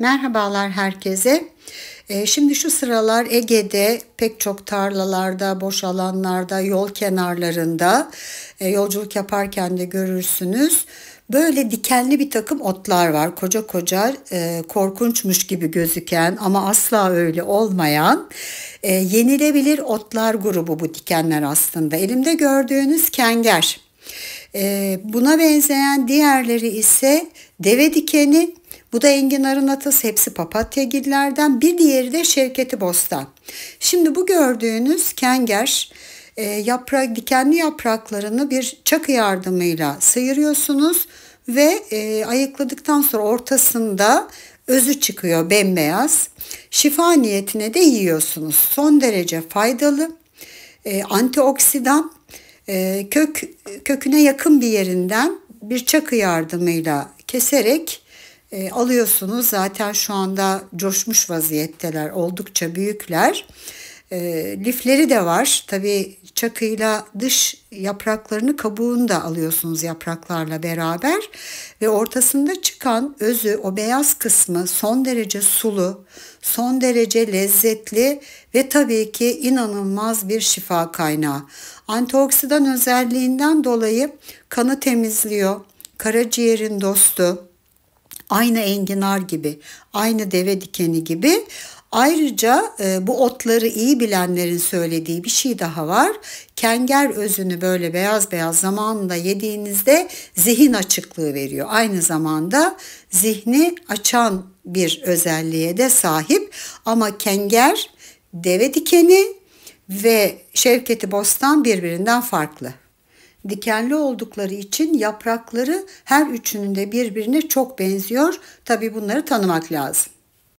Merhabalar herkese. Ee, şimdi şu sıralar Ege'de pek çok tarlalarda, boş alanlarda, yol kenarlarında e, yolculuk yaparken de görürsünüz. Böyle dikenli bir takım otlar var. Koca koca e, korkunçmuş gibi gözüken ama asla öyle olmayan e, yenilebilir otlar grubu bu dikenler aslında. Elimde gördüğünüz kenger. buna benzeyen diğerleri ise deve dikeni bu da enginarın atası hepsi papatya gillerden. Bir diğeri de şevketi bostan. Şimdi bu gördüğünüz kenger e, yaprak, dikenli yapraklarını bir çakı yardımıyla sıyırıyorsunuz ve e, ayıkladıktan sonra ortasında özü çıkıyor bembeyaz. Şifa niyetine de yiyorsunuz. Son derece faydalı. E, antioksidan e, kök köküne yakın bir yerinden bir çakı yardımıyla keserek e, alıyorsunuz. Zaten şu anda coşmuş vaziyetteler. Oldukça büyükler. E, lifleri de var. Tabii çakıyla dış yapraklarını kabuğunu da alıyorsunuz yapraklarla beraber. Ve ortasında çıkan özü, o beyaz kısmı son derece sulu, son derece lezzetli ve tabii ki inanılmaz bir şifa kaynağı. Antioksidan özelliğinden dolayı kanı temizliyor, karaciğerin dostu, Aynı enginar gibi, aynı deve dikeni gibi. Ayrıca e, bu otları iyi bilenlerin söylediği bir şey daha var. Kenger özünü böyle beyaz beyaz zamanında yediğinizde zihin açıklığı veriyor. Aynı zamanda zihni açan bir özelliğe de sahip ama kenger, deve dikeni ve Şevketi Bostan birbirinden farklı. Dikenli oldukları için yaprakları her üçünün de birbirine çok benziyor. Tabi bunları tanımak lazım.